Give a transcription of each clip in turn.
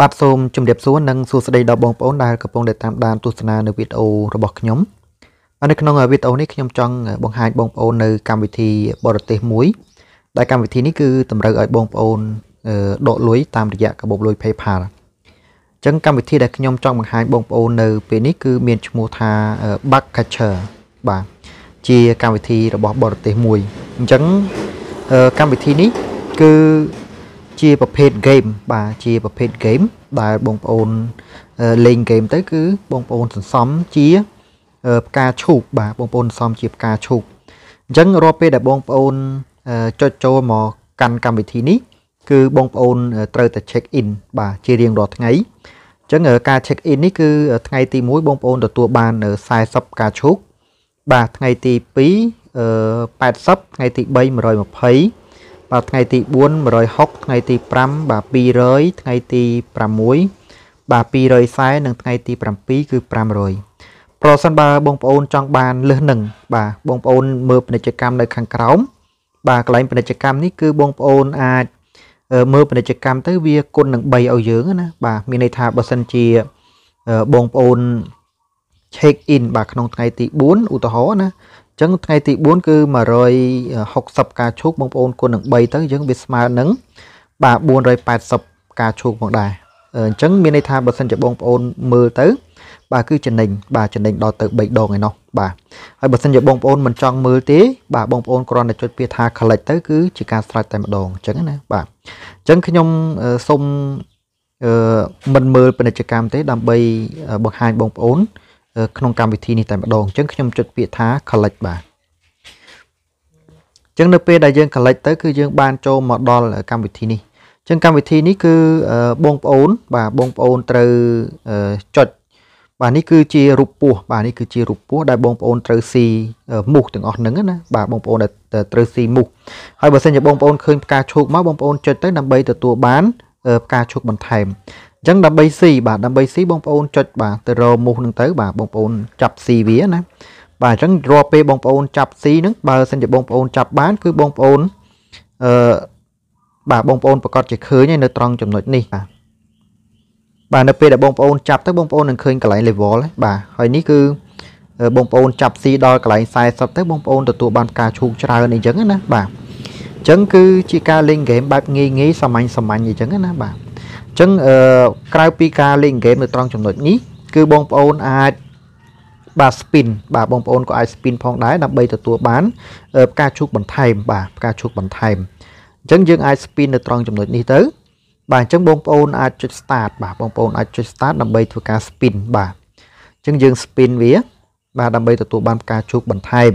បាទសូមជម្រាបសួរនិងសួស្តីដល់បងប្អូនដែលកំពុងតែតាមដានទស្សនានៅវីដេអូរបស់ខ្ញុំនៅក្នុងវីដេអូនេះខ្ញុំ ចង់បង្ហាញបងប្អូននៅ កម្មវិធីបរទេសមួយដែលកម្មវិធីនេះគឺតម្រូវឲ្យបងប្អូនដកលុយតាមរយៈកាបូបលុយ PayPal អញ្ចឹងកម្មវិធីដែលខ្ញុំចង់បង្ហាញបងប្អូននៅពេលនេះគឺមានឈ្មោះថា Backcatcher បាទជាកម្មវិធីរបស់ បរទេសមួយអញ្ចឹងកម្មវិធីនេះគឺជាប្រភេទ game បាទជាប្រភេទ game ដែលបងប្អូនលេង game ទៅ គឺបងប្អូនសន្សំជាផ្កាឈូកបាទបងប្អូនសន្សំជាផ្កាឈូកអញ្ចឹងរាល់ពេលដែលបងប្អូនចុចចូលមកកាន់កម្មវិធីនេះ គឺបងប្អូនត្រូវតែ check in បាទជារៀងរាល់ថ្ងៃអញ្ចឹងការ check in នេះគឺថ្ងៃទី1បងប្អូនទទួលបាន40ផ្កាឈូកបាទថ្ងៃទី2 80ថ្ងៃទី3 120បាទថ្ងៃទី4 160ថ្ងៃទី5បាទ200ថ្ងៃទី6បាទ240និងថ្ងៃទី7គឺ500ប្រសិនបើបងប្អូនចង់បានលឹះនឹងបាទបងប្អូនមើលពាណិជ្ជកម្មនៅខាងក្រោមបាទកន្លែងពាណិជ្ជកម្មនេះគឺបងប្អូនអាចមើលពាណិជ្ជកម្មទៅវាគុណនឹង3ឲ្យយើងណាបាទមានន័យថាបើសិនជាបងប្អូន check in បាទក្នុងថ្ងៃទី4ឧទាហរណ៍ណាអញ្ចឹងថ្ងៃទី4គឺ160ការឈូកបងប្អូនគុណនឹង3ទៅយើងវាស្មើនឹងបាទ480ការឈូកផងដែរអញ្ចឹងមានន័យថាបើសិនជាបងប្អូនមើលទៅបាទគឺចំណេញបាទចំណេញដល់ទៅ3ដងឯណោះបាទហើយបើសិនជាបងប្អូនមិនចង់មើលទេបាទបងប្អូនគ្រាន់តែចុចពាក្យថា collect ទៅគឺជាការស្រេចតែម្ដងអញ្ចឹងណាបាទអញ្ចឹងខ្ញុំសូមអឺមិនមើលពាណិជ្ជកម្មទេដើម្បីបង្ហាញបងប្អូនក្នុងកម្មវិធីនេះតែម្ដងអញ្ចឹងខ្ញុំចុចពាក្យថា collect បាទអញ្ចឹងនៅពេលដែលយើង collect ទៅ គឺយើង បាន ចូលមកដល់កម្មវិធីនេះអញ្ចឹងកម្មវិធីនេះគឺបងប្អូនបាទបងប្អូនត្រូវចុចបាទនេះគឺជារូបពោះបាទនេះគឺជារូបពោះដែលបងប្អូនត្រូវស៊ីមូសទាំងអស់ហ្នឹងណាបាទបងប្អូនដែលត្រូវស៊ីមូសហើយបើសិនជាបងប្អូនឃើញផ្កាឈូកមកបងប្អូនចុចទៅដើម្បីទទួល បានផ្កាឈូកបន្ថែមចឹងដើម្បីស៊ីបាទដើម្បីស៊ីបងប្អូនចុចបាទទៅរកមូសនឹងទៅបាទបងប្អូនចាប់ស៊ីវាណាបាទអញ្ចឹងរាល់ពេលបងប្អូន ចាប់ស៊ីនឹងបើសិនជាបងប្អូនចាប់បានគឺបងប្អូនអឺបាទបងប្អូនប្រកាសជាឃើញហើយនៅត្រង់ចំណុចនេះបាទបាទនៅពេលដែលបងប្អូនចាប់ទៅបងប្អូននឹងឃើញកន្លែង level ហ្នឹងបាទហើយនេះគឺបងប្អូនចាប់ស៊ីដល់កន្លែង40ទៅបងប្អូនទទួលបាន ការឈូកច្រើនអីចឹងណាបាទអញ្ចឹងគឺជាការលេងហ្គេមបែបងាយងាយសាមញ្ញសាមញ្ញអីចឹងណាបាទអញ្ចឹងអឺក្រៅពីការលេងហ្គេមនៅត្រង់ចំណុចនេះគឺបងប្អូនអាចបាទ spin បាទបងប្អូនក៏អាច spin ផងដែរដើម្បីទទួលបានផ្កាឈូកបន្ថែមបាទផ្កាឈូកបន្ថែមអញ្ចឹងយើងអាច spin នៅត្រង់ចំណុចនេះទៅបាទអញ្ចឹងបងប្អូនអាចចុច start បាទបងប្អូនអាចចុច start ដើម្បីធ្វើការ spin បាទអញ្ចឹងយើង spin វាបាទដើម្បីទទួលបានផ្កាឈូកបន្ថែម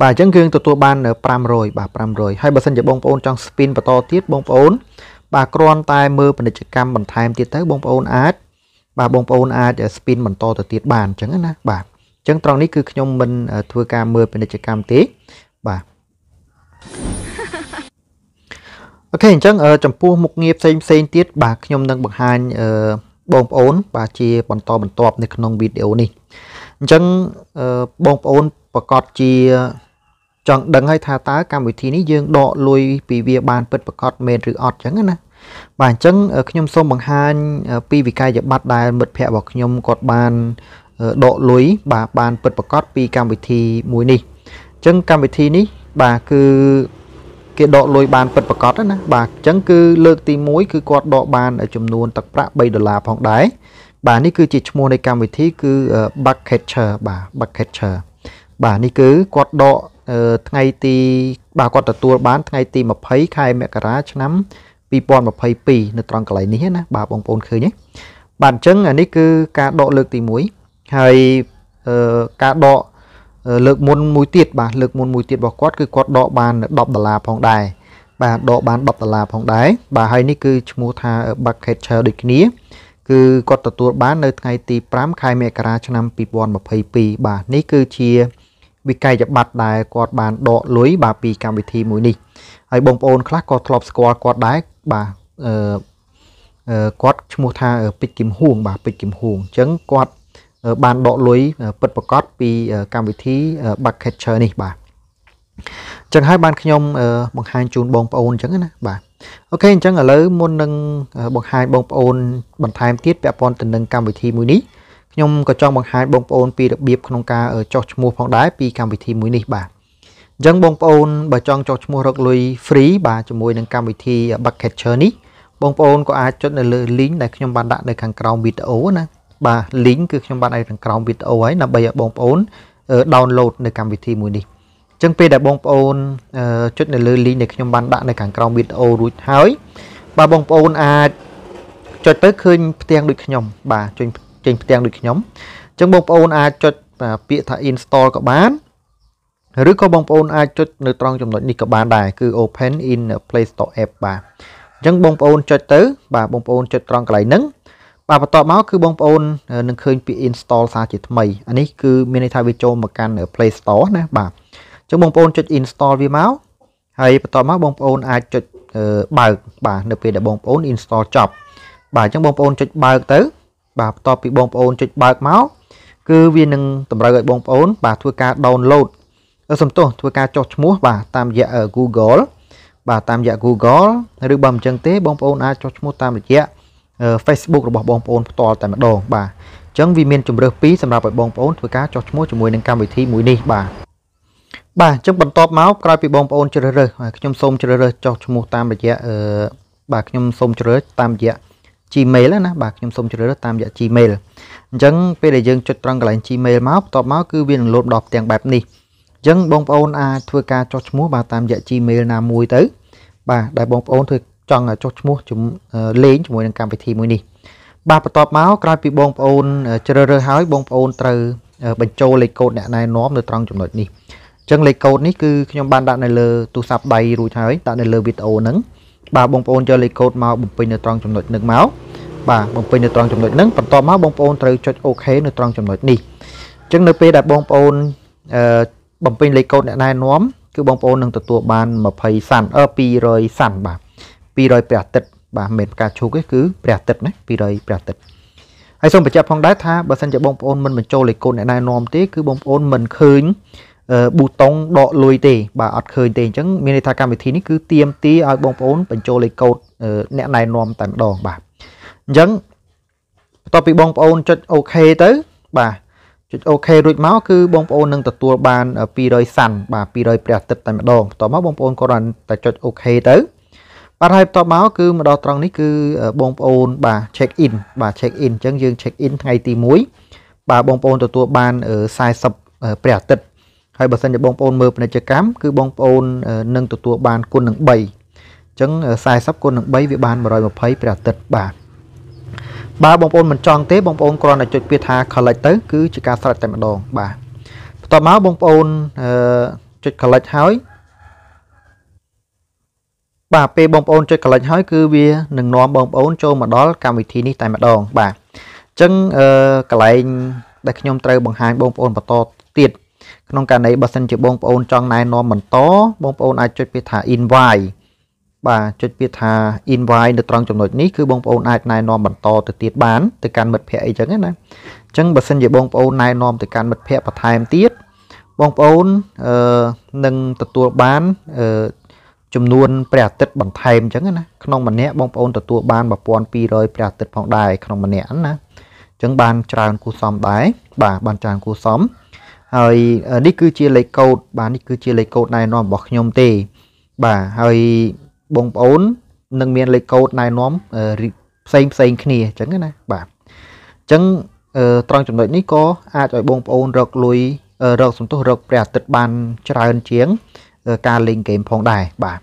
បាទអញ្ចឹងយើងទទួលបាន500បាទ500ហើយបើសិនជាបងប្អូនចង់ spin បន្តទៀតបងប្អូនបាទគ្រាន់តែមើលពាណិជ្ជកម្មបន្ថែមទៀតទៅបងប្អូនអាចបាទបងប្អូនអាច spin បន្តទៅទៀតបានអញ្ចឹងណាបាទអញ្ចឹងត្រង់នេះគឺខ្ញុំមិនធ្វើការមើលពាណិជ្ជកម្មទេបាទអូខេអញ្ចឹងចំពោះមុខងារផ្សេងផ្សេងទៀតបាទខ្ញុំ នឹងបង្ហាញបងប្អូន បាទជា បន្តបន្ទាប់នៅក្នុងវីដេអូនេះអញ្ចឹងបងប្អូនប្រកាសជាចង់ដឹងហើយថាតើកម្មវិធីនេះយើងដកលុយពីវា បានពិតប្រាកដមែនឬអត់ចឹងណាបាទអញ្ចឹងខ្ញុំសូមបង្ហាញពីវិក័យប័ត្រដែលមិត្តភ័ក្តិរបស់ខ្ញុំគាត់បានដកលុយបាទបានពិតប្រាកដពីកម្មវិធីមួយនេះអញ្ចឹងកម្មវិធីនេះបាទគឺគេដកលុយបានពិតប្រាកដណាបាទអញ្ចឹងគឺលើកទី1គឺគាត់ដកបាន ចំនួនទឹកប្រាក់3ដុល្លារផងដែរបាទនេះគឺជាឈ្មោះនៃកម្មវិធីគឺ Bucketcher បាទ Bucketcher បាទនេះគឺគាត់ដកថ្ងៃទីបាទគាត់ទទួលបាន ថ្ងៃទី20ខែមករា ឆ្នាំ2022នៅត្រង់កន្លែងនេះណាបាទបងប្អូនឃើញទេបាទអញ្ចឹងអានេះគឺការដកលើកទី1ហើយការដកលើកមុនមួយទៀតបាទលើកមុនមួយទៀតរបស់គាត់គឺគាត់ដកបាន10ដុល្លារផងដែរបាទដកបាន10ដុល្លារផងដែរបាទហើយនេះគឺឈ្មោះថា bucket share ដូចគ្នាគឺគាត់ទទួលបាននៅថ្ងៃទី5ខែមករាឆ្នាំ2022បាទនេះគឺជាវិក័យប័ត្រដែលគាត់បានដកលុយបាទពីកម្មវិធីមួយនេះហើយបងប្អូនខ្លះក៏ធ្លាប់ស្គាល់គាត់ដែរបាទអឺគាត់ឈ្មោះថាពេជ្រគឹមហួង បាទពេជ្រគឹមហួងអញ្ចឹងគាត់បានដកលុយពិតប្រកបពីកម្មវិធី Bucket Chair នេះបាទអញ្ចឹងហើយបានខ្ញុំបង្ហាញជូនបងប្អូនអញ្ចឹងណាបាទអូខេអញ្ចឹងឥឡូវមុននឹងបង្ហាញបងប្អូនបន្ថែមទៀតពាក់ព័ន្ធទៅនឹងកម្មវិធីមួយនេះខ្ញុំក៏ចង់បង្ហាញបងប្អូន ពីរបៀបក្នុងការចុះឈ្មោះផងដែរពីកម្មវិធីមួយនេះបាទអញ្ចឹងបងប្អូនបើចង់ចុះឈ្មោះរកលុយ free បាទជាមួយនឹងកម្មវិធី Bucket Chair នេះបងប្អូនក៏អាចចុចនៅលើ link ដែលខ្ញុំបានដាក់នៅខាងក្រោមវីដេអូណាបាទ link គឺខ្ញុំបានដាក់នៅខាងក្រោមវីដេអូហើយដើម្បីឲ្យបងប្អូន download នៅកម្មវិធីមួយនេះអញ្ចឹងពេលដែលបងប្អូនចុចនៅលើ link ដែលខ្ញុំបានដាក់នៅខាងក្រោមវីដេអូរួចហើយបាទបងប្អូនអាចចុចទៅឃើញផ្ទាំងដូចខ្ញុំបាទចុចចេញផ្ទាំងដូចខ្ញុំអញ្ចឹងបងប្អូនអាចចុចពាក្យថា install ក៏បានឬក៏បងប្អូនអាចចុចនៅត្រង់ចំណុចនេះក៏បានដែរគឺ open in Play Store app បាទអញ្ចឹងបងប្អូនចុចទៅបាទបងប្អូនចុចត្រង់កន្លែងហ្នឹងបាទបន្ទាប់មកគឺបងប្អូននឹងឃើញពាក្យ install សារជាថ្មីអានេះគឺមានន័យថាវាចូលមកកាន់ Play Store ណាបាទអញ្ចឹងបងប្អូនចុច install វាមកហើយបន្ទាប់មកបងប្អូនអាចចុចបើកបាទនៅពេលដែលបងប្អូន install ចប់បាទអញ្ចឹងបងប្អូនចុចបើកទៅបាទបន្ទាប់ពីបងប្អូនចុចបើកមកគឺវានឹងតម្រូវឲ្យបងប្អូន បាទធ្វើការ download សំទោសធ្វើការចុះឈ្មោះបាទតាមរយៈ Google បាទតាមរយៈ Google ឬបើមិនចឹងទេបងប្អូនអាចចុះឈ្មោះតាមរយៈ Facebook របស់បងប្អូនផ្ទាល់តែម្ដងបាទអញ្ចឹងវាមានជំរើសពីរសម្រាប់ឲ្យបងប្អូនធ្វើការចុះឈ្មោះជាមួយនឹងកម្មវិធីមួយនេះបាទបាទអញ្ចឹងបន្តមកក្រោយពីបងប្អូនជ្រើសរើសខ្ញុំសូមជ្រើសរើសចុះឈ្មោះតាមរយៈបាទខ្ញុំសូមជ្រើសតាមរយៈ Gmail ណាបាទខ្ញុំសូមជ្រើសរើសតាមរយៈ Gmail អញ្ចឹងពេលដែលយើងចុចត្រង់កន្លែង Gmail មកបន្ទាប់មកគឺវានឹងលោតដល់ផ្ទាំងបែបនេះអញ្ចឹងបងប្អូនអាចធ្វើការចុះឈ្មោះបាទតាមរយៈ Gmail ណាមួយទៅបាទដែលបងប្អូនធ្វើចង់ចុះឈ្មោះលេងជាមួយនឹងកម្មវិធីមួយនេះបាទបន្ទាប់មកក្រោយពីបងប្អូនជ្រើសរើសហើយបងប្អូនត្រូវបញ្ចូលលេខកូដអ្នកណែនាំនៅត្រង់ចំណុចនេះអញ្ចឹងលេខកូដនេះគឺខ្ញុំបានដាក់នៅលើទូរស័ព្ទដៃរួចហើយដាក់នៅលើវីដេអូហ្នឹងបាទបងប្អូនយកលេខកូដមកបំពេញនៅត្រង់ចំណុចនឹងមកបាទបំពេញនៅត្រង់ចំណុចហ្នឹងបន្ទាប់មកបងប្អូនត្រូវចុច OK នៅត្រង់ចំណុចនេះអញ្ចឹងនៅពេលដែលបងប្អូនអឺបំពេញលេខកូដអ្នកណែនាំគឺបងប្អូននឹងទទួលបាន20សាន់អឺ200សាន់បាទ200ព្រះអាទិត្យបាទមិនមែនផ្កាឈូកទេគឺព្រះអាទិត្យណា200ព្រះអាទិត្យហើយសូមបញ្ជាក់ផងដែរថាបើសិនជាបងប្អូនមិនបញ្ចូលលេខកូដអ្នកណែនាំទេគឺបងប្អូនមិនឃើញប៊ូតុងដកលុយទេបាទអត់ឃើញទេអញ្ចឹងមានន័យថាកម្មវិធីនេះគឺទៀមទីឲ្យបងប្អូនបញ្ចូលលេខកូដអ្នកណែនាំតែម្ដងបាទអញ្ចឹងបន្ទាប់ពីបងប្អូនចុច OK ទៅ បាទចុច OK រួចមកគឺបងប្អូននឹងទទួលបាន200សាន់បាទ200ព្រះអាទិត្យតែម្ដងបន្ទាប់មកបងប្អូនគាត់តែចុច OK ទៅបាទហើយបន្ទាប់មកគឺមកដល់ត្រង់នេះគឺបងប្អូនបាទ check in បាទ check in អញ្ចឹងយើង check in ថ្ងៃទី1បាទបងប្អូនទទួលបាន40ព្រះអាទិត្យហើយបើសិនជាបងប្អូនមើលពាណិជ្ជកម្មគឺបងប្អូននឹងទទួលបានគុណនឹង3អញ្ចឹង40គុណនឹង3វាបាន120ព្រះអាទិត្យបាទបើបងប្អូនមិនចង់ទេបងប្អូនគ្រាន់តែចុចពាក្យថា collect ទៅ គឺជាការស្រេចតែម្ដងបាទបន្ទាប់មកបងប្អូនចុច collect ហើយបាទពេលបងប្អូនចុច collect ហើយគឺវានឹងនាំបងប្អូន ចូលមកដល់កម្មវិធីនេះតែម្ដងបាទអញ្ចឹងកន្លែងដែលខ្ញុំត្រូវបង្ហាញបងប្អូនបន្តទៀតក្នុងករណីបើសិនជាបងប្អូនចង់ណែនាំបន្តបងប្អូនអាចចុចពាក្យថា invite បាទចុចពាក្យថា invite នៅត្រង់ចំណុចនេះគឺបងប្អូនអាចណែនាំបន្តទៅទៀតបានទៅកាន់មិត្តភ័ក្តិអីចឹងណាអញ្ចឹងបើសិនជាបងប្អូនណែនាំទៅកាន់មិត្តភ័ក្តិបន្ថែមទៀតបងប្អូនអឺនឹងទទួលបានអឺចំនួនព្រះអាទិត្យបន្ថែមអញ្ចឹងណាក្នុងម្នាក់បងប្អូនទទួលបាន1200ព្រះអាទិត្យផងដែរក្នុងម្នាក់ណាអញ្ចឹងបានច្រើនគូសមដែរបាទបានច្រើនគូសមហើយនេះគឺជាលេខកូដបាទនេះគឺជាលេខកូដណែនាំរបស់ខ្ញុំទេ បាទហើយបងប្អូន នឹងមានលេខកូដណែនាំផ្សេងផ្សេងគ្នាអញ្ចឹងណាបាទអញ្ចឹងត្រង់ចំណុចនេះក៏អាចឲ្យបងប្អូនរកលុយរកសន្ទុះរកព្រះអាទិត្យបាន ច្រើនជាងការលេងហ្គេមផងដែរបាទ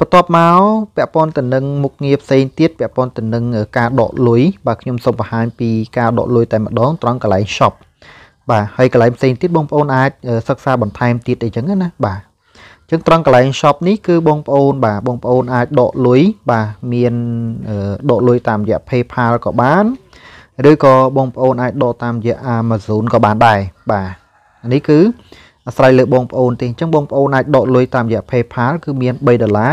បន្ទាប់មកពាក់ព័ន្ធទៅនឹងមុខងារផ្សេងទៀតពាក់ព័ន្ធទៅនឹងការដកលុយបាទខ្ញុំសូមបង្ហាញពីការដកលុយតែម្ដងត្រង់កន្លែង shop បាទហើយកន្លែងផ្សេងទៀតបងប្អូនអាចសិក្សាបន្ថែមទៀតអីចឹងណាបាទអញ្ចឹងត្រង់កន្លែង shop នេះគឺបងប្អូនបាទបងប្អូនអាចដកលុយបាទមានដកលុយតាមរយៈ PayPal ក៏បានឬក៏បងប្អូនអាចដកតាមរយៈ Amazon ក៏បានដែរបាទនេះគឺអាស្រ័យលើបងប្អូនទេអញ្ចឹងបងប្អូនអាចដកលុយតាមរយៈ PayPal គឺមាន3ដុល្លារ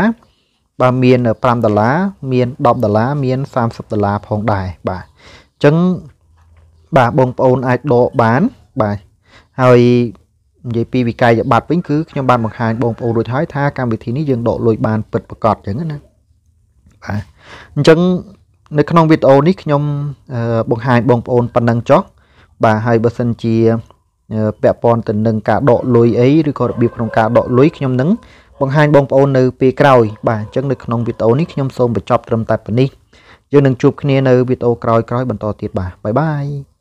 បាទមាន5ដុល្លារមាន10ដុល្លារមាន30ដុល្លារផងដែរបាទអញ្ចឹងបាទបងប្អូនអាចដកបានបាទហើយនិយាយពីវិក័យប័ត្រវិញគឺខ្ញុំបានបង្ហាញបងប្អូនរួចហើយថាកម្មវិធីនេះយើងដកលុយបានពិតប្រាកដអញ្ចឹងណាបាទអញ្ចឹង នៅក្នុងវីដេអូនេះខ្ញុំបង្ហាញបងប្អូនប៉ុណ្ណឹងចុះបាទហើយបើសិនជាពាក់ព័ន្ធទៅនឹងការដកលុយអីឬក៏របៀបក្នុងការដកលុយខ្ញុំនឹងបង្ហាញបងប្អូននៅពេលក្រោយបាទអញ្ចឹងនៅក្នុងវីដេអូនេះខ្ញុំសូមបញ្ចប់ត្រឹមតែប៉ុណ្នេះយើងនឹងជួបគ្នានៅវីដេអូក្រោយៗបន្តទៀតបាទបាយបាយ